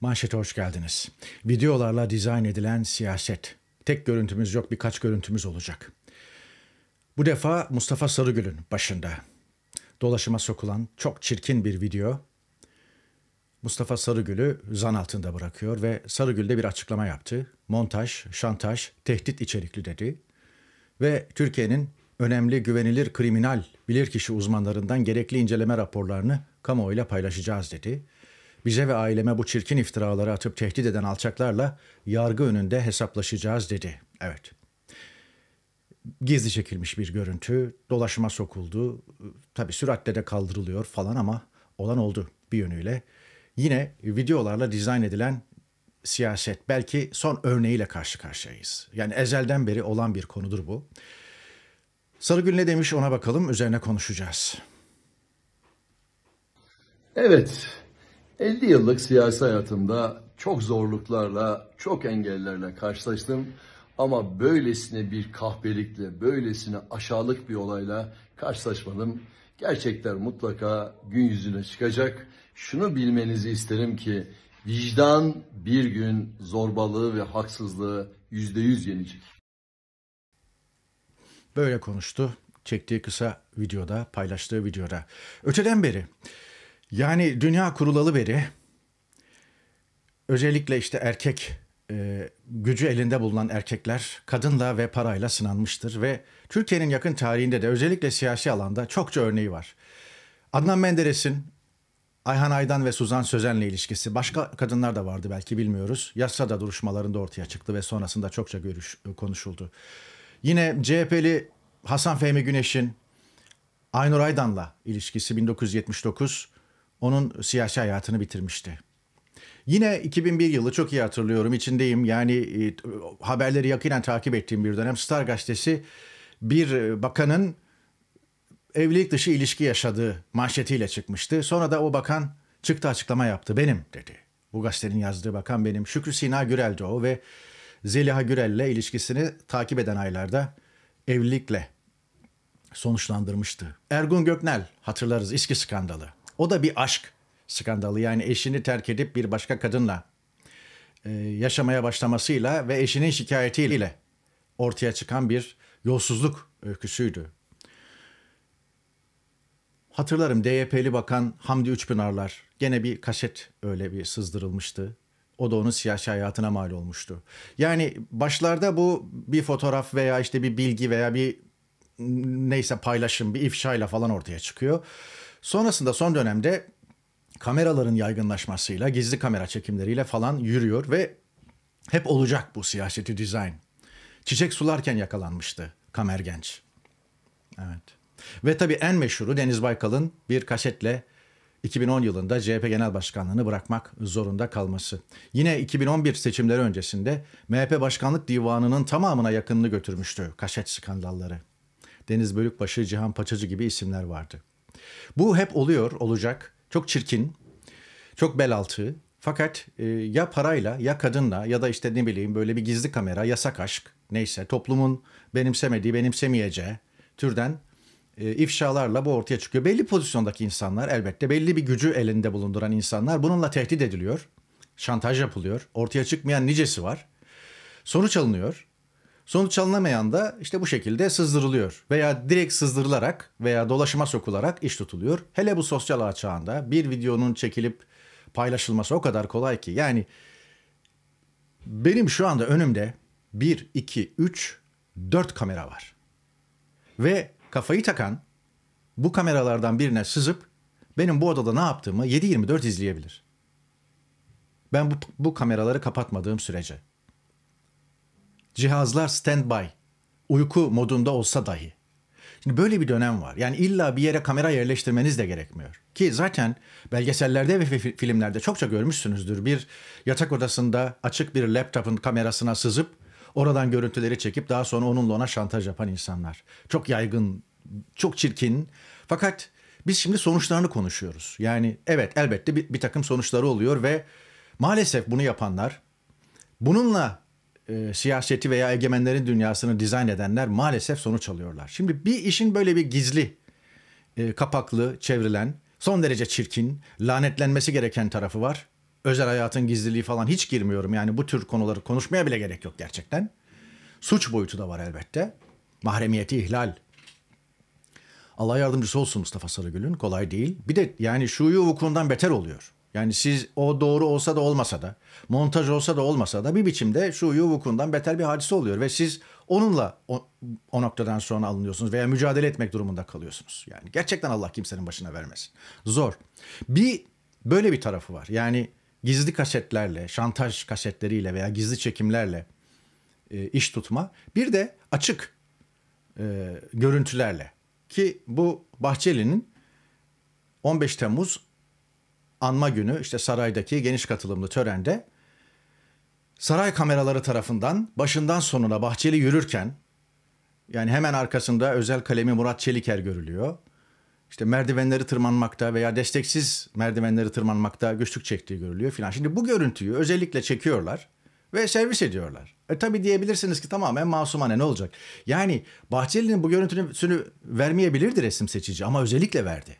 Manşete hoş geldiniz. Videolarla dizayn edilen siyaset. Tek görüntümüz yok birkaç görüntümüz olacak. Bu defa Mustafa Sarıgül'ün başında. Dolaşıma sokulan çok çirkin bir video. Mustafa Sarıgül'ü zan altında bırakıyor ve Sarıgül de bir açıklama yaptı. Montaj, şantaj, tehdit içerikli dedi. Ve Türkiye'nin önemli güvenilir kriminal bilirkişi uzmanlarından gerekli inceleme raporlarını kamuoyuyla paylaşacağız dedi. Bize ve aileme bu çirkin iftiraları atıp tehdit eden alçaklarla yargı önünde hesaplaşacağız dedi. Evet. Gizli çekilmiş bir görüntü, dolaşıma sokuldu. Tabi süratle de kaldırılıyor falan ama olan oldu bir yönüyle. Yine videolarla dizayn edilen siyaset belki son örneğiyle karşı karşıyayız. Yani ezelden beri olan bir konudur bu. Sarıgül ne demiş ona bakalım üzerine konuşacağız. Evet 50 yıllık siyasi hayatımda çok zorluklarla, çok engellerle karşılaştım. Ama böylesine bir kahpelikle, böylesine aşağılık bir olayla karşılaşmadım. Gerçekler mutlaka gün yüzüne çıkacak. Şunu bilmenizi isterim ki vicdan bir gün zorbalığı ve haksızlığı yüzde yüz yenecek. Böyle konuştu çektiği kısa videoda, paylaştığı videoda. Öteden beri yani dünya kurulalı beri özellikle işte erkek e, gücü elinde bulunan erkekler kadınla ve parayla sınanmıştır ve Türkiye'nin yakın tarihinde de özellikle siyasi alanda çokça örneği var. Adnan Menderes'in Ayhan Aydan ve Suzan Sözen'le ilişkisi başka kadınlar da vardı belki bilmiyoruz. Yassada duruşmalarında ortaya çıktı ve sonrasında çokça görüş e, konuşuldu. Yine CHP'li Hasan Fehmi Güneş'in Aynur Aydan'la ilişkisi 1979 onun siyasi hayatını bitirmişti. Yine 2001 yılı çok iyi hatırlıyorum içindeyim yani e, haberleri yakinen takip ettiğim bir dönem Star gazetesi bir e, bakanın evlilik dışı ilişki yaşadığı manşetiyle çıkmıştı. Sonra da o bakan çıktı açıklama yaptı benim dedi. Bu gazetenin yazdığı bakan benim. Şükrü Sina Gürel'di o ve Zeliha Gürel'le ilişkisini takip eden aylarda evlilikle sonuçlandırmıştı. Ergun Göknel hatırlarız İSKİ skandalı. O da bir aşk skandalı. Yani eşini terk edip bir başka kadınla e, yaşamaya başlamasıyla ve eşinin şikayetiyle ortaya çıkan bir yolsuzluk öyküsüydü. Hatırlarım DYP'li bakan Hamdi Üçpınarlar gene bir kaset öyle bir sızdırılmıştı. O da onun siyasi hayatına mal olmuştu. Yani başlarda bu bir fotoğraf veya işte bir bilgi veya bir neyse paylaşım, bir ifşayla falan ortaya çıkıyor. Sonrasında son dönemde kameraların yaygınlaşmasıyla, gizli kamera çekimleriyle falan yürüyor ve hep olacak bu siyaseti dizayn. Çiçek sularken yakalanmıştı Kamer Genç. Evet. Ve tabii en meşhuru Deniz Baykal'ın bir kasetle 2010 yılında CHP Genel Başkanlığını bırakmak zorunda kalması. Yine 2011 seçimleri öncesinde MHP Başkanlık Divanı'nın tamamına yakınını götürmüştü kaşet skandalları. Deniz Bölükbaşı, Cihan Paçacı gibi isimler vardı. Bu hep oluyor, olacak. Çok çirkin, çok bel altı. Fakat e, ya parayla ya kadınla ya da işte ne bileyim böyle bir gizli kamera, yasak aşk neyse toplumun benimsemediği, benimsemeyeceği türden e, ifşalarla bu ortaya çıkıyor. Belli pozisyondaki insanlar elbette belli bir gücü elinde bulunduran insanlar bununla tehdit ediliyor. Şantaj yapılıyor. Ortaya çıkmayan nicesi var. Sonuç alınıyor. Sonuç alınamayan da işte bu şekilde sızdırılıyor veya direkt sızdırılarak veya dolaşıma sokularak iş tutuluyor. Hele bu sosyal ağ çağında bir videonun çekilip paylaşılması o kadar kolay ki. Yani benim şu anda önümde 1, 2, 3, 4 kamera var. Ve kafayı takan bu kameralardan birine sızıp benim bu odada ne yaptığımı 7-24 izleyebilir. Ben bu, bu kameraları kapatmadığım sürece. Cihazlar standby. Uyku modunda olsa dahi. Şimdi böyle bir dönem var. Yani illa bir yere kamera yerleştirmeniz de gerekmiyor. Ki zaten belgesellerde ve filmlerde çokça görmüşsünüzdür. Bir yatak odasında açık bir laptopun kamerasına sızıp oradan görüntüleri çekip daha sonra onunla ona şantaj yapan insanlar. Çok yaygın, çok çirkin. Fakat biz şimdi sonuçlarını konuşuyoruz. Yani evet elbette bir, bir takım sonuçları oluyor ve maalesef bunu yapanlar bununla e, siyaseti veya egemenlerin dünyasını dizayn edenler maalesef sonuç alıyorlar. Şimdi bir işin böyle bir gizli, e, kapaklı, çevrilen, son derece çirkin, lanetlenmesi gereken tarafı var. Özel hayatın gizliliği falan hiç girmiyorum. Yani bu tür konuları konuşmaya bile gerek yok gerçekten. Suç boyutu da var elbette. Mahremiyeti ihlal. Allah yardımcısı olsun Mustafa Sarıgül'ün. Kolay değil. Bir de yani şuyu vukuundan beter oluyor. Yani siz o doğru olsa da olmasa da, montaj olsa da olmasa da bir biçimde şu yuvukundan beter bir hadise oluyor ve siz onunla o, o noktadan sonra alınıyorsunuz veya mücadele etmek durumunda kalıyorsunuz. Yani gerçekten Allah kimsenin başına vermesin. Zor. Bir böyle bir tarafı var. Yani gizli kasetlerle, şantaj kasetleriyle veya gizli çekimlerle e, iş tutma. Bir de açık e, görüntülerle ki bu Bahçeli'nin 15 Temmuz anma günü işte saraydaki geniş katılımlı törende saray kameraları tarafından başından sonuna Bahçeli yürürken yani hemen arkasında özel kalemi Murat Çeliker görülüyor. İşte merdivenleri tırmanmakta veya desteksiz merdivenleri tırmanmakta güçlük çektiği görülüyor filan. Şimdi bu görüntüyü özellikle çekiyorlar ve servis ediyorlar. E tabi diyebilirsiniz ki tamamen masumane ne olacak? Yani Bahçeli'nin bu görüntüsünü vermeyebilirdi resim seçici ama özellikle verdi.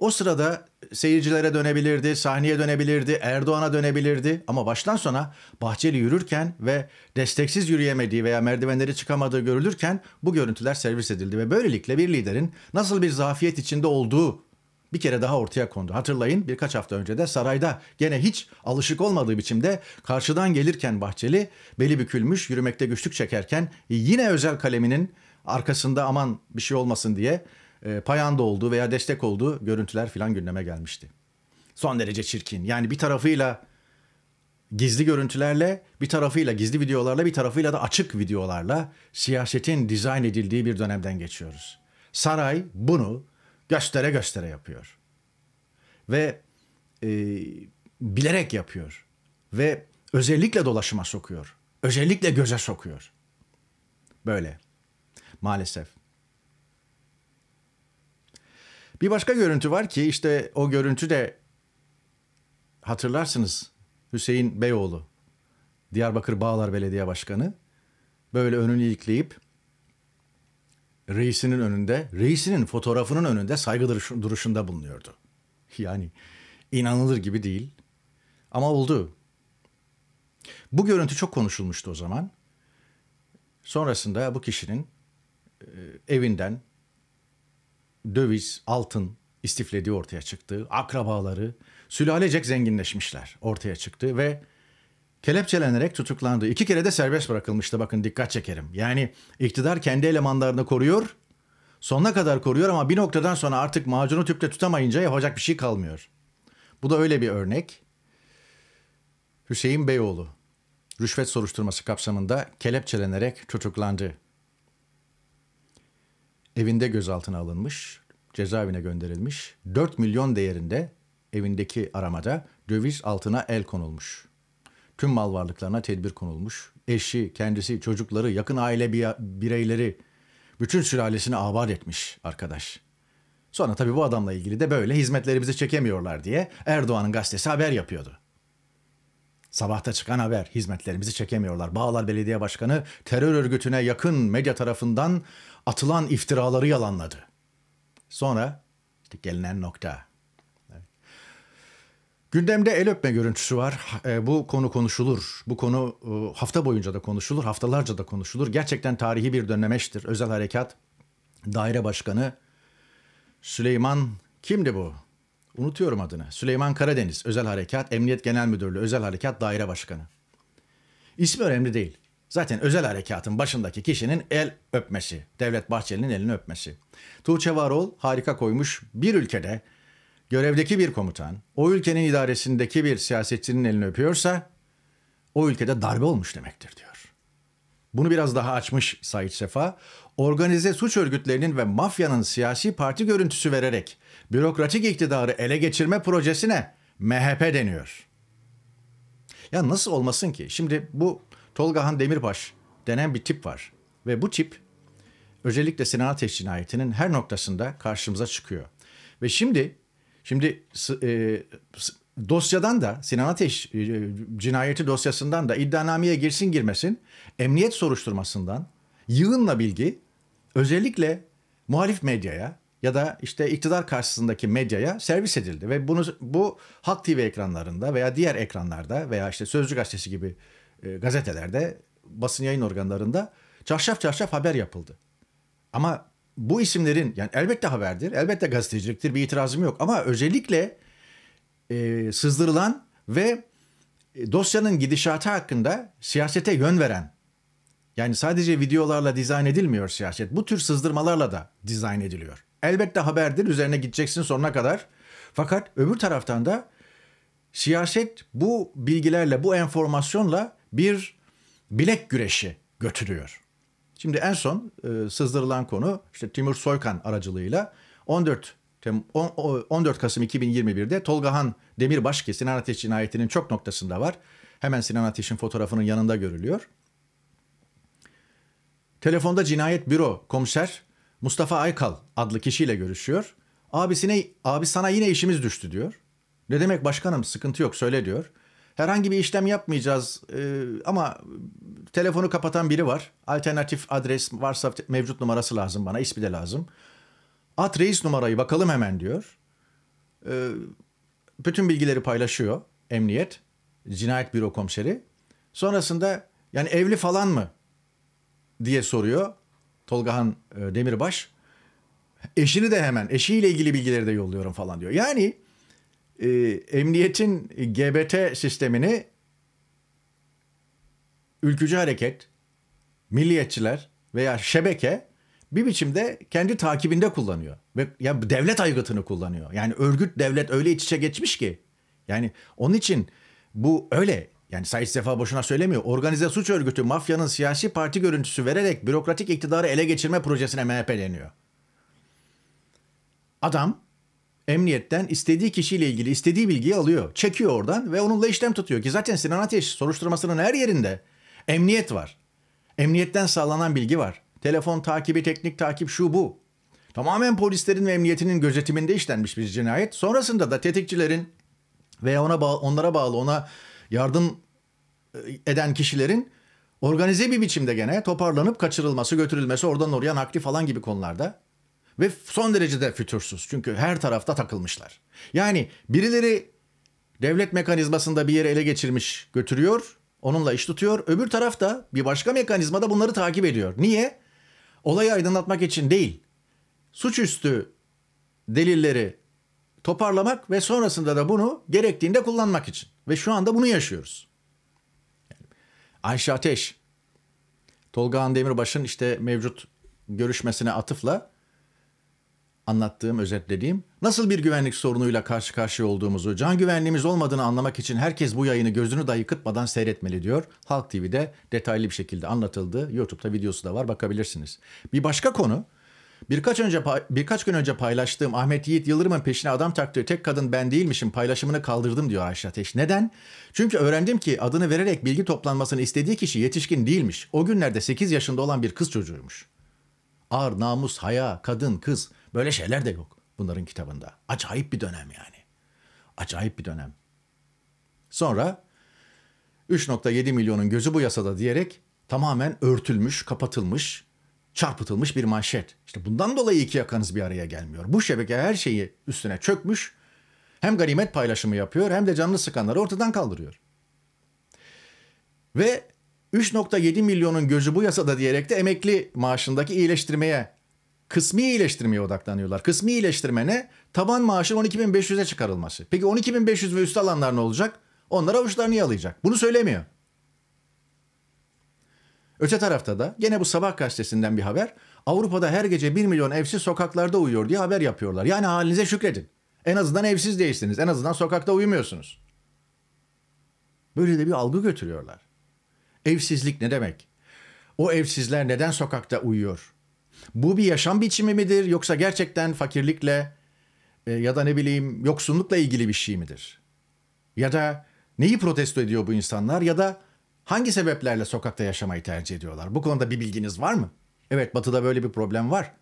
O sırada seyircilere dönebilirdi, sahneye dönebilirdi, Erdoğan'a dönebilirdi. Ama baştan sona Bahçeli yürürken ve desteksiz yürüyemediği veya merdivenleri çıkamadığı görülürken bu görüntüler servis edildi. Ve böylelikle bir liderin nasıl bir zafiyet içinde olduğu bir kere daha ortaya kondu. Hatırlayın birkaç hafta önce de sarayda gene hiç alışık olmadığı biçimde karşıdan gelirken Bahçeli beli bükülmüş yürümekte güçlük çekerken yine özel kaleminin arkasında aman bir şey olmasın diye e, payanda olduğu veya destek olduğu görüntüler filan gündeme gelmişti. Son derece çirkin. Yani bir tarafıyla gizli görüntülerle, bir tarafıyla gizli videolarla, bir tarafıyla da açık videolarla siyasetin dizayn edildiği bir dönemden geçiyoruz. Saray bunu göstere göstere yapıyor. Ve e, bilerek yapıyor. Ve özellikle dolaşıma sokuyor. Özellikle göze sokuyor. Böyle. Maalesef. Bir başka görüntü var ki işte o görüntü de hatırlarsınız Hüseyin Beyoğlu, Diyarbakır Bağlar Belediye Başkanı böyle önünü ilikleyip reisinin önünde, reisinin fotoğrafının önünde saygı duruşunda bulunuyordu. Yani inanılır gibi değil ama oldu. Bu görüntü çok konuşulmuştu o zaman. Sonrasında bu kişinin e, evinden döviz, altın istiflediği ortaya çıktı. Akrabaları sülalecek zenginleşmişler ortaya çıktı ve kelepçelenerek tutuklandı. İki kere de serbest bırakılmıştı bakın dikkat çekerim. Yani iktidar kendi elemanlarını koruyor, sonuna kadar koruyor ama bir noktadan sonra artık macunu tüpte tutamayınca yapacak bir şey kalmıyor. Bu da öyle bir örnek. Hüseyin Beyoğlu rüşvet soruşturması kapsamında kelepçelenerek tutuklandı evinde gözaltına alınmış, cezaevine gönderilmiş. 4 milyon değerinde evindeki aramada döviz altına el konulmuş. Tüm mal varlıklarına tedbir konulmuş. Eşi, kendisi, çocukları, yakın aile bireyleri bütün sülalesini abat etmiş arkadaş. Sonra tabii bu adamla ilgili de böyle hizmetlerimizi çekemiyorlar diye Erdoğan'ın gazetesi haber yapıyordu. Sabahta çıkan haber hizmetlerimizi çekemiyorlar. Bağlar Belediye Başkanı terör örgütüne yakın medya tarafından atılan iftiraları yalanladı. Sonra işte gelinen nokta. Gündemde el öpme görüntüsü var. E, bu konu konuşulur. Bu konu e, hafta boyunca da konuşulur, haftalarca da konuşulur. Gerçekten tarihi bir dönemeştir. Özel Harekat Daire Başkanı Süleyman kimdi bu? Unutuyorum adını. Süleyman Karadeniz, Özel Harekat, Emniyet Genel Müdürlüğü, Özel Harekat Daire Başkanı. İsmi önemli değil. Zaten özel harekatın başındaki kişinin el öpmesi. Devlet Bahçeli'nin elini öpmesi. Tuğçe Varol harika koymuş. Bir ülkede görevdeki bir komutan o ülkenin idaresindeki bir siyasetçinin elini öpüyorsa o ülkede darbe olmuş demektir diyor. Bunu biraz daha açmış Said Sefa organize suç örgütlerinin ve mafyanın siyasi parti görüntüsü vererek bürokratik iktidarı ele geçirme projesine MHP deniyor. Ya nasıl olmasın ki? Şimdi bu Tolgahan Demirbaş denen bir tip var ve bu tip özellikle Sinan Ateş cinayetinin her noktasında karşımıza çıkıyor. Ve şimdi şimdi e, dosyadan da Sinan Ateş e, cinayeti dosyasından da iddianameye girsin girmesin emniyet soruşturmasından yığınla bilgi özellikle muhalif medyaya ya da işte iktidar karşısındaki medyaya servis edildi ve bunu bu Halk TV ekranlarında veya diğer ekranlarda veya işte Sözcü gazetesi gibi e, gazetelerde basın yayın organlarında çarşaf çarşaf haber yapıldı. Ama bu isimlerin yani elbette haberdir, elbette gazeteciliktir bir itirazım yok ama özellikle e, sızdırılan ve e, dosyanın gidişatı hakkında siyasete yön veren yani sadece videolarla dizayn edilmiyor siyaset. Bu tür sızdırmalarla da dizayn ediliyor. Elbette haberdir, üzerine gideceksin sonuna kadar. Fakat öbür taraftan da siyaset bu bilgilerle, bu enformasyonla bir bilek güreşi götürüyor. Şimdi en son e, sızdırılan konu işte Timur Soykan aracılığıyla 14 Tem, on, o, 14 Kasım 2021'de Tolgahan Demirbaş ki Sinan Ateş cinayetinin çok noktasında var. Hemen Sinan Ateş'in fotoğrafının yanında görülüyor. Telefonda cinayet büro komiser Mustafa Aykal adlı kişiyle görüşüyor. Abisine abi sana yine işimiz düştü diyor. Ne demek başkanım sıkıntı yok söyle diyor. Herhangi bir işlem yapmayacağız ee, ama telefonu kapatan biri var. Alternatif adres varsa mevcut numarası lazım bana ismi de lazım. At reis numarayı bakalım hemen diyor. Ee, bütün bilgileri paylaşıyor emniyet, cinayet büro komiseri. Sonrasında yani evli falan mı diye soruyor Tolgahan e, Demirbaş. Eşini de hemen eşiyle ilgili bilgileri de yolluyorum falan diyor. Yani e, emniyetin GBT sistemini ülkücü hareket, milliyetçiler veya şebeke bir biçimde kendi takibinde kullanıyor. Ve ya devlet aygıtını kullanıyor. Yani örgüt devlet öyle iç içe geçmiş ki. Yani onun için bu öyle yani Said Sefa boşuna söylemiyor. Organize suç örgütü mafyanın siyasi parti görüntüsü vererek bürokratik iktidarı ele geçirme projesine MHP deniyor. Adam emniyetten istediği kişiyle ilgili istediği bilgiyi alıyor. Çekiyor oradan ve onunla işlem tutuyor ki zaten Sinan Ateş soruşturmasının her yerinde emniyet var. Emniyetten sağlanan bilgi var. Telefon takibi, teknik takip şu bu. Tamamen polislerin ve emniyetinin gözetiminde işlenmiş bir cinayet. Sonrasında da tetikçilerin veya ona bağ onlara bağlı ona yardım e, eden kişilerin organize bir biçimde gene toparlanıp kaçırılması, götürülmesi, oradan oraya nakli falan gibi konularda ve son derece de fütursuz. Çünkü her tarafta takılmışlar. Yani birileri devlet mekanizmasında bir yere ele geçirmiş, götürüyor, onunla iş tutuyor. Öbür tarafta bir başka mekanizmada bunları takip ediyor. Niye? Olayı aydınlatmak için değil. Suçüstü delilleri toparlamak ve sonrasında da bunu gerektiğinde kullanmak için. Ve şu anda bunu yaşıyoruz. Ayşe Ateş, Tolga Han Demirbaş'ın işte mevcut görüşmesine atıfla anlattığım, özetlediğim nasıl bir güvenlik sorunuyla karşı karşıya olduğumuzu, can güvenliğimiz olmadığını anlamak için herkes bu yayını gözünü dahi kıtmadan seyretmeli diyor. Halk TV'de detaylı bir şekilde anlatıldı. YouTube'da videosu da var bakabilirsiniz. Bir başka konu Birkaç önce birkaç gün önce paylaştığım Ahmet Yiğit Yıldırım'ın peşine adam taktığı tek kadın ben değilmişim paylaşımını kaldırdım diyor Ayşe Ateş. Neden? Çünkü öğrendim ki adını vererek bilgi toplanmasını istediği kişi yetişkin değilmiş. O günlerde 8 yaşında olan bir kız çocuğuymuş. Ar, namus, haya, kadın, kız böyle şeyler de yok bunların kitabında. Acayip bir dönem yani. Acayip bir dönem. Sonra 3.7 milyonun gözü bu yasada diyerek tamamen örtülmüş, kapatılmış çarpıtılmış bir manşet. İşte bundan dolayı iki yakanız bir araya gelmiyor. Bu şebeke her şeyi üstüne çökmüş. Hem ganimet paylaşımı yapıyor hem de canlı sıkanları ortadan kaldırıyor. Ve 3.7 milyonun gözü bu yasada diyerek de emekli maaşındaki iyileştirmeye, kısmi iyileştirmeye odaklanıyorlar. Kısmi iyileştirme ne? Taban maaşın 12.500'e çıkarılması. Peki 12.500 ve üst alanlar ne olacak? Onlar avuçlarını yalayacak. Bunu söylemiyor. Öte tarafta da gene bu sabah gazetesinden bir haber. Avrupa'da her gece 1 milyon evsiz sokaklarda uyuyor diye haber yapıyorlar. Yani halinize şükredin. En azından evsiz değilsiniz. En azından sokakta uyumuyorsunuz. Böyle de bir algı götürüyorlar. Evsizlik ne demek? O evsizler neden sokakta uyuyor? Bu bir yaşam biçimi midir yoksa gerçekten fakirlikle e, ya da ne bileyim yoksunlukla ilgili bir şey midir? Ya da neyi protesto ediyor bu insanlar ya da Hangi sebeplerle sokakta yaşamayı tercih ediyorlar? Bu konuda bir bilginiz var mı? Evet batıda böyle bir problem var.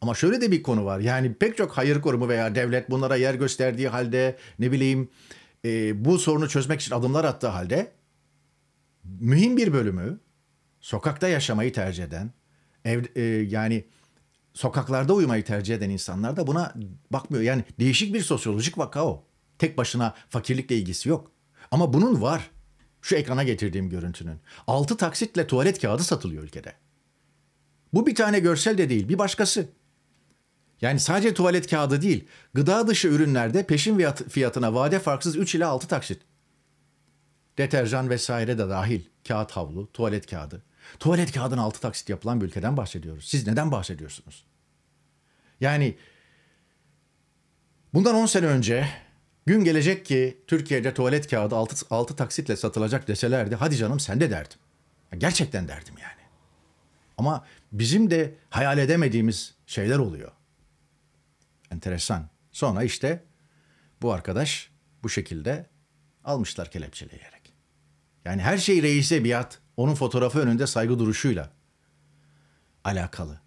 Ama şöyle de bir konu var. Yani pek çok hayır kurumu veya devlet bunlara yer gösterdiği halde ne bileyim e, bu sorunu çözmek için adımlar attığı halde mühim bir bölümü sokakta yaşamayı tercih eden ev, e, yani sokaklarda uyumayı tercih eden insanlar da buna bakmıyor. Yani değişik bir sosyolojik vaka o. Tek başına fakirlikle ilgisi yok. Ama bunun var. Şu ekrana getirdiğim görüntünün. altı taksitle tuvalet kağıdı satılıyor ülkede. Bu bir tane görsel de değil, bir başkası. Yani sadece tuvalet kağıdı değil, gıda dışı ürünlerde peşin fiyatına vade farksız 3 ile 6 taksit. Deterjan vesaire de dahil. Kağıt havlu, tuvalet kağıdı. Tuvalet kağıdına 6 taksit yapılan bir ülkeden bahsediyoruz. Siz neden bahsediyorsunuz? Yani bundan 10 sene önce Gün gelecek ki Türkiye'de tuvalet kağıdı 6, 6 taksitle satılacak deselerdi hadi canım sen de derdim. Gerçekten derdim yani. Ama bizim de hayal edemediğimiz şeyler oluyor. Enteresan. Sonra işte bu arkadaş bu şekilde almışlar kelepçeleyerek. Yani her şey reise biat, onun fotoğrafı önünde saygı duruşuyla alakalı.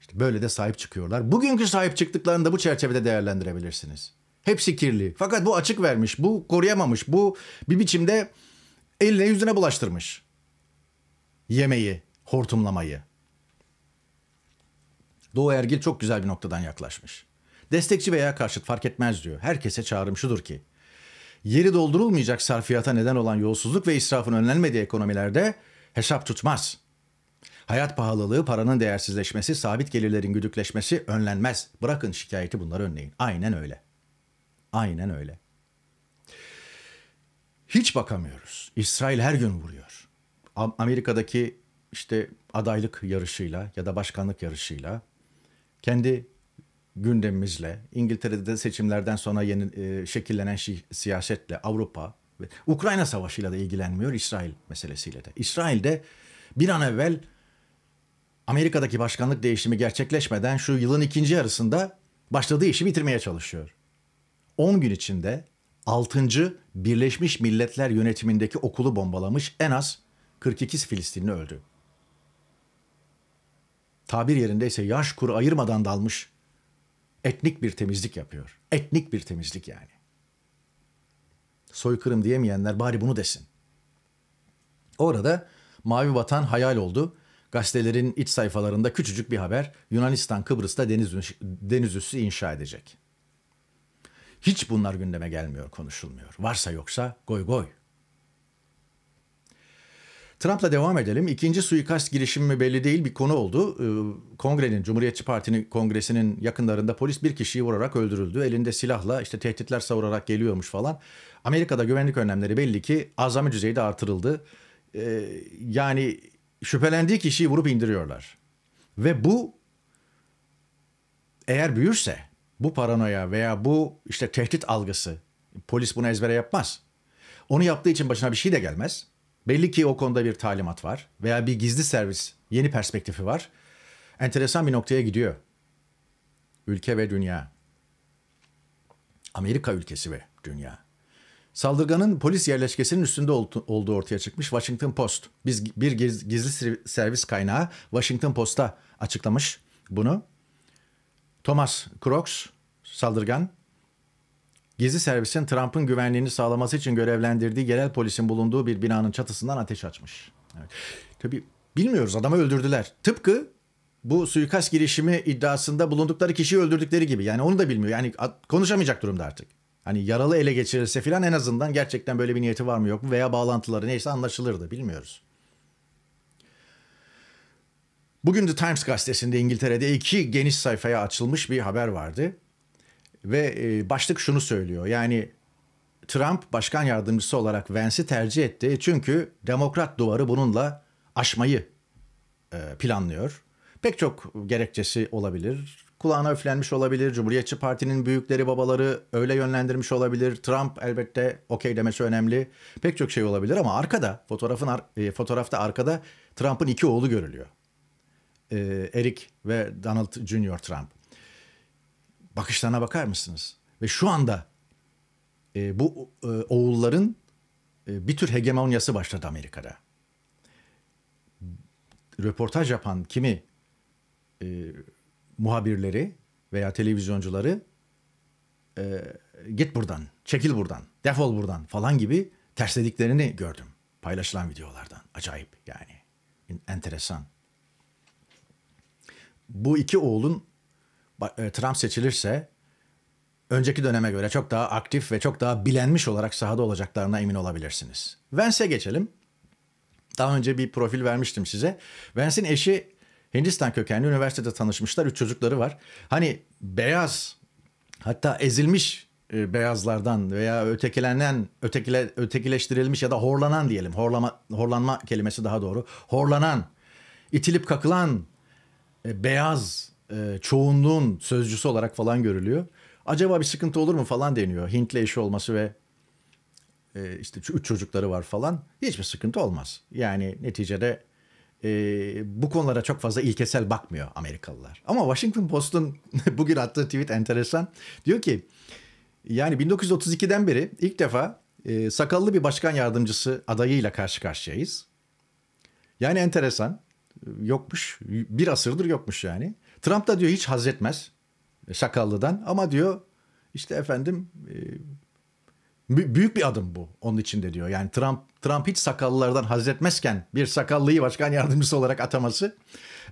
İşte böyle de sahip çıkıyorlar. Bugünkü sahip çıktıklarını da bu çerçevede değerlendirebilirsiniz. Hepsi kirli. Fakat bu açık vermiş, bu koruyamamış, bu bir biçimde eline yüzüne bulaştırmış. Yemeği, hortumlamayı. Doğu Ergil çok güzel bir noktadan yaklaşmış. Destekçi veya karşıt fark etmez diyor. Herkese çağrım şudur ki, yeri doldurulmayacak sarfiyata neden olan yolsuzluk ve israfın önlenmediği ekonomilerde hesap tutmaz. Hayat pahalılığı, paranın değersizleşmesi, sabit gelirlerin güdükleşmesi önlenmez. Bırakın şikayeti bunları önleyin. Aynen öyle.'' Aynen öyle. Hiç bakamıyoruz. İsrail her gün vuruyor. Amerika'daki işte adaylık yarışıyla ya da başkanlık yarışıyla kendi gündemimizle İngiltere'de seçimlerden sonra yeni e, şekillenen şi, siyasetle Avrupa ve Ukrayna savaşıyla da ilgilenmiyor İsrail meselesiyle de. İsrail'de bir an evvel Amerika'daki başkanlık değişimi gerçekleşmeden şu yılın ikinci yarısında başladığı işi bitirmeye çalışıyor. 10 gün içinde 6. Birleşmiş Milletler yönetimindeki okulu bombalamış en az 42 Filistinli öldü. Tabir yerindeyse yaş kuru ayırmadan dalmış etnik bir temizlik yapıyor. Etnik bir temizlik yani. Soykırım diyemeyenler bari bunu desin. Orada Mavi Vatan hayal oldu. Gazetelerin iç sayfalarında küçücük bir haber Yunanistan Kıbrıs'ta deniz, deniz üssü inşa edecek. Hiç bunlar gündeme gelmiyor, konuşulmuyor. Varsa yoksa goy goy. Trump'la devam edelim. İkinci suikast girişimi mi belli değil bir konu oldu. Ee, kongrenin, Cumhuriyetçi Parti'nin kongresinin yakınlarında polis bir kişiyi vurarak öldürüldü. Elinde silahla işte tehditler savurarak geliyormuş falan. Amerika'da güvenlik önlemleri belli ki azami düzeyde artırıldı. Ee, yani şüphelendiği kişiyi vurup indiriyorlar. Ve bu eğer büyürse bu paranoya veya bu işte tehdit algısı polis bunu ezbere yapmaz. Onu yaptığı için başına bir şey de gelmez. Belli ki o konuda bir talimat var veya bir gizli servis yeni perspektifi var. Enteresan bir noktaya gidiyor. Ülke ve dünya. Amerika ülkesi ve dünya. Saldırganın polis yerleşkesinin üstünde olduğu ortaya çıkmış Washington Post. Biz bir gizli servis kaynağı Washington Post'a açıklamış bunu. Thomas Crooks, saldırgan, gizli servisin Trump'ın güvenliğini sağlaması için görevlendirdiği yerel polisin bulunduğu bir binanın çatısından ateş açmış. Evet. Tabii bilmiyoruz adamı öldürdüler. Tıpkı bu suikast girişimi iddiasında bulundukları kişiyi öldürdükleri gibi. Yani onu da bilmiyor. Yani konuşamayacak durumda artık. Hani yaralı ele geçirirse filan en azından gerçekten böyle bir niyeti var mı yok mu veya bağlantıları neyse anlaşılırdı. Bilmiyoruz. Bugün The Times gazetesinde İngiltere'de iki geniş sayfaya açılmış bir haber vardı. Ve e, başlık şunu söylüyor. Yani Trump başkan yardımcısı olarak Vance'i tercih etti. Çünkü demokrat duvarı bununla aşmayı e, planlıyor. Pek çok gerekçesi olabilir. Kulağına öflenmiş olabilir. Cumhuriyetçi Parti'nin büyükleri babaları öyle yönlendirmiş olabilir. Trump elbette okey demesi önemli. Pek çok şey olabilir ama arkada fotoğrafın e, fotoğrafta arkada Trump'ın iki oğlu görülüyor e, Eric ve Donald Jr. Trump. Bakışlarına bakar mısınız? Ve şu anda e, bu e, oğulların e, bir tür hegemonyası başladı Amerika'da. Röportaj yapan kimi e, muhabirleri veya televizyoncuları e, git buradan, çekil buradan, defol buradan falan gibi terslediklerini gördüm paylaşılan videolardan. Acayip yani enteresan bu iki oğlun e, Trump seçilirse önceki döneme göre çok daha aktif ve çok daha bilenmiş olarak sahada olacaklarına emin olabilirsiniz. Vance'e geçelim. Daha önce bir profil vermiştim size. Vance'in eşi Hindistan kökenli üniversitede tanışmışlar. Üç çocukları var. Hani beyaz hatta ezilmiş e, beyazlardan veya ötekilenen, ötekile, ötekileştirilmiş ya da horlanan diyelim. Horlama, horlanma kelimesi daha doğru. Horlanan, itilip kakılan e, beyaz e, çoğunluğun sözcüsü olarak falan görülüyor. Acaba bir sıkıntı olur mu falan deniyor. Hintli eşi olması ve e, işte üç çocukları var falan. Hiçbir sıkıntı olmaz. Yani neticede bu konulara çok fazla ilkesel bakmıyor Amerikalılar. Ama Washington Post'un bugün attığı tweet enteresan. Diyor ki yani 1932'den beri ilk defa sakallı bir başkan yardımcısı adayıyla karşı karşıyayız. Yani enteresan. Yokmuş. Bir asırdır yokmuş yani. Trump da diyor hiç haz etmez sakallıdan ama diyor işte efendim e, büyük bir adım bu onun için de diyor. Yani Trump Trump hiç sakallılardan haz etmezken bir sakallıyı başkan yardımcısı olarak ataması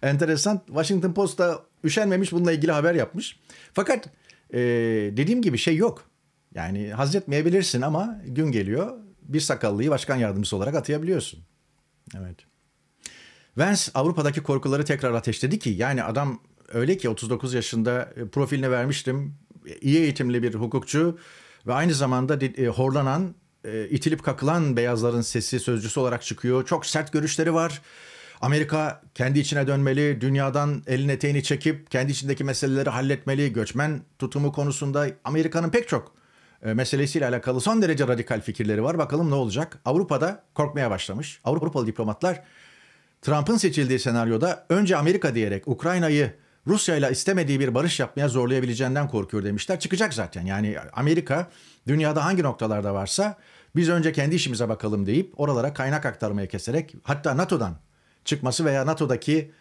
enteresan. Washington Post da üşenmemiş bununla ilgili haber yapmış. Fakat e, dediğim gibi şey yok. Yani haz etmeyebilirsin ama gün geliyor bir sakallıyı başkan yardımcısı olarak atayabiliyorsun. Evet. Vance Avrupa'daki korkuları tekrar ateşledi ki yani adam öyle ki 39 yaşında e, profiline vermiştim. iyi eğitimli bir hukukçu ve aynı zamanda e, horlanan, e, itilip kakılan beyazların sesi sözcüsü olarak çıkıyor. Çok sert görüşleri var. Amerika kendi içine dönmeli, dünyadan elin eteğini çekip kendi içindeki meseleleri halletmeli. Göçmen tutumu konusunda Amerika'nın pek çok meselesiyle alakalı son derece radikal fikirleri var. Bakalım ne olacak? Avrupa'da korkmaya başlamış. Avrupalı diplomatlar Trump'ın seçildiği senaryoda önce Amerika diyerek Ukrayna'yı Rusya ile istemediği bir barış yapmaya zorlayabileceğinden korkuyor demişler. Çıkacak zaten yani Amerika dünyada hangi noktalarda varsa biz önce kendi işimize bakalım deyip oralara kaynak aktarmaya keserek hatta NATO'dan çıkması veya NATO'daki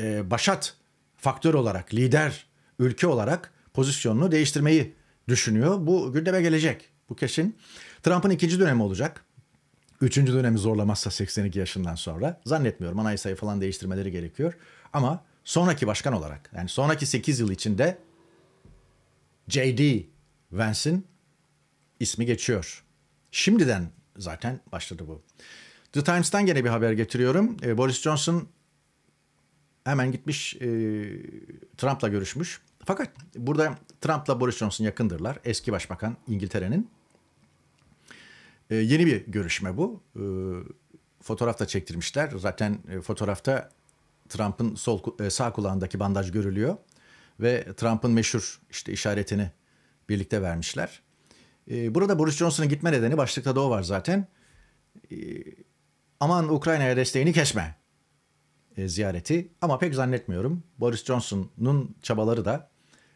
e, başat faktör olarak lider ülke olarak pozisyonunu değiştirmeyi düşünüyor. Bu gündeme gelecek bu kesin. Trump'ın ikinci dönemi olacak. Üçüncü dönemi zorlamazsa 82 yaşından sonra zannetmiyorum anayasayı falan değiştirmeleri gerekiyor. Ama sonraki başkan olarak yani sonraki 8 yıl içinde J.D. Vance'in ismi geçiyor. Şimdiden zaten başladı bu. The Times'tan gene bir haber getiriyorum. E, Boris Johnson hemen gitmiş e, Trump'la görüşmüş. Fakat burada Trump'la Boris Johnson yakındırlar. Eski başbakan İngiltere'nin. E, yeni bir görüşme bu. E, ee, fotoğrafta çektirmişler. Zaten e, fotoğrafta Trump'ın sol e, sağ kulağındaki bandaj görülüyor ve Trump'ın meşhur işte işaretini birlikte vermişler. E, burada Boris Johnson'ın gitme nedeni başlıkta da o var zaten. E, aman Ukrayna'ya desteğini kesme e, ziyareti ama pek zannetmiyorum. Boris Johnson'un çabaları da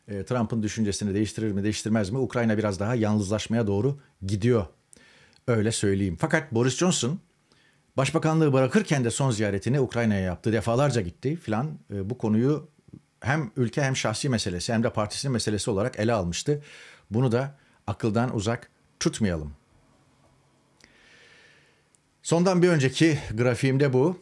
e, Trump'ın düşüncesini değiştirir mi değiştirmez mi Ukrayna biraz daha yalnızlaşmaya doğru gidiyor Öyle söyleyeyim. Fakat Boris Johnson başbakanlığı bırakırken de son ziyaretini Ukrayna'ya yaptı. Defalarca gitti filan. Ee, bu konuyu hem ülke hem şahsi meselesi hem de partisinin meselesi olarak ele almıştı. Bunu da akıldan uzak tutmayalım. Sondan bir önceki grafiğimde bu.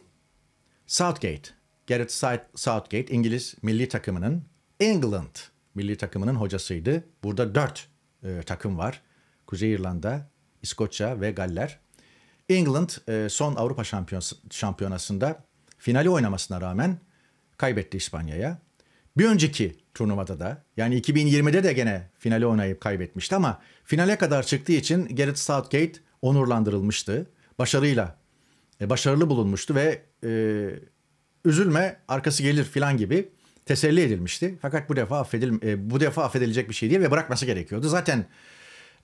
Southgate, Gareth Southgate İngiliz milli takımının England milli takımının hocasıydı. Burada dört e, takım var. Kuzey İrlanda, İskoçya ve Galler. England e, son Avrupa Şampiyonası'nda finali oynamasına rağmen kaybetti İspanya'ya. Bir önceki turnuvada da yani 2020'de de gene finali oynayıp kaybetmişti ama finale kadar çıktığı için Gareth Southgate onurlandırılmıştı. Başarıyla e, başarılı bulunmuştu ve e, üzülme arkası gelir filan gibi teselli edilmişti. Fakat bu defa affedil e, bu defa affedilecek bir şey değil ve bırakması gerekiyordu. Zaten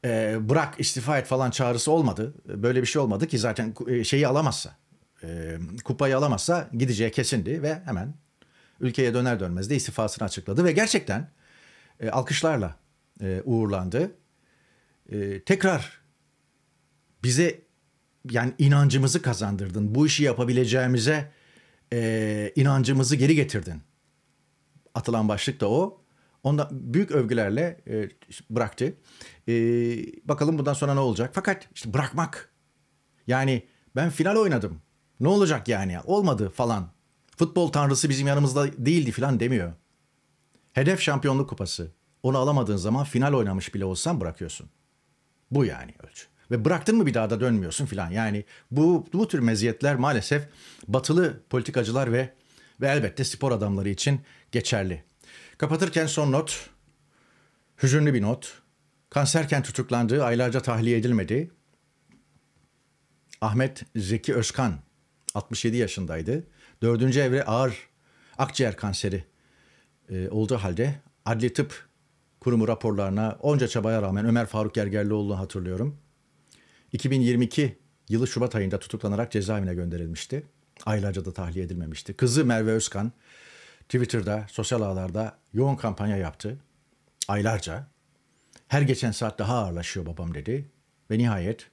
e, bırak istifa et falan çağrısı olmadı. Böyle bir şey olmadı ki zaten e, şeyi alamazsa, e, kupayı alamazsa gideceği kesindi ve hemen ülkeye döner dönmez de istifasını açıkladı ve gerçekten e, alkışlarla e, uğurlandı. E, tekrar bize yani inancımızı kazandırdın. Bu işi yapabileceğimize e, inancımızı geri getirdin. Atılan başlık da o. Onda büyük övgülerle e, bıraktı. E, bakalım bundan sonra ne olacak? Fakat işte bırakmak. Yani ben final oynadım. Ne olacak yani? Olmadı falan. Futbol tanrısı bizim yanımızda değildi falan demiyor. Hedef şampiyonluk kupası. Onu alamadığın zaman final oynamış bile olsan bırakıyorsun. Bu yani ölçü. Ve bıraktın mı bir daha da dönmüyorsun filan. Yani bu bu tür meziyetler maalesef batılı politikacılar ve ve elbette spor adamları için geçerli. Kapatırken son not, hüzünlü bir not. Kanserken tutuklandığı, aylarca tahliye edilmedi. Ahmet Zeki Özkan, 67 yaşındaydı. Dördüncü evre ağır akciğer kanseri e, olduğu halde adli tıp kurumu raporlarına onca çabaya rağmen Ömer Faruk Gergerlioğlu'nu hatırlıyorum. 2022 yılı Şubat ayında tutuklanarak cezaevine gönderilmişti. Aylarca da tahliye edilmemişti. Kızı Merve Özkan Twitter'da, sosyal ağlarda yoğun kampanya yaptı. Aylarca. Her geçen saat daha ağırlaşıyor babam dedi. Ve nihayet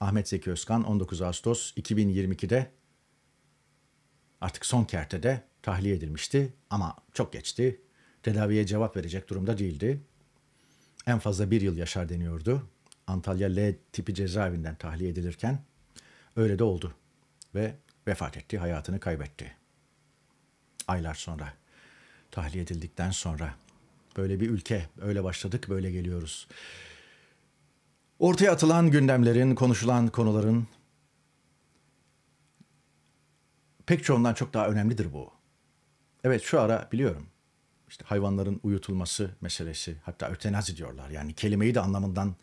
Ahmet Zeki Özkan 19 Ağustos 2022'de artık son kertede tahliye edilmişti ama çok geçti. Tedaviye cevap verecek durumda değildi. En fazla bir yıl yaşar deniyordu. Antalya L tipi cezaevinden tahliye edilirken öyle de oldu ve vefat etti, hayatını kaybetti aylar sonra tahliye edildikten sonra. Böyle bir ülke, öyle başladık, böyle geliyoruz. Ortaya atılan gündemlerin, konuşulan konuların pek çoğundan çok daha önemlidir bu. Evet şu ara biliyorum işte hayvanların uyutulması meselesi hatta ötenazi diyorlar. Yani kelimeyi de anlamından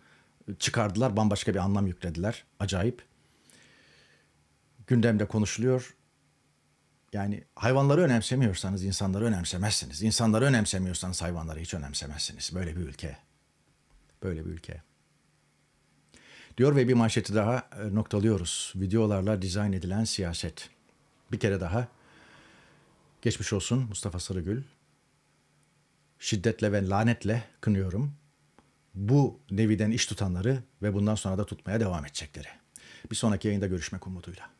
çıkardılar bambaşka bir anlam yüklediler. Acayip. Gündemde konuşuluyor yani hayvanları önemsemiyorsanız insanları önemsemezsiniz. İnsanları önemsemiyorsanız hayvanları hiç önemsemezsiniz. Böyle bir ülke. Böyle bir ülke. Diyor ve bir manşeti daha e, noktalıyoruz. Videolarla dizayn edilen siyaset. Bir kere daha geçmiş olsun Mustafa Sarıgül. Şiddetle ve lanetle kınıyorum. Bu neviden iş tutanları ve bundan sonra da tutmaya devam edecekleri. Bir sonraki yayında görüşmek umuduyla.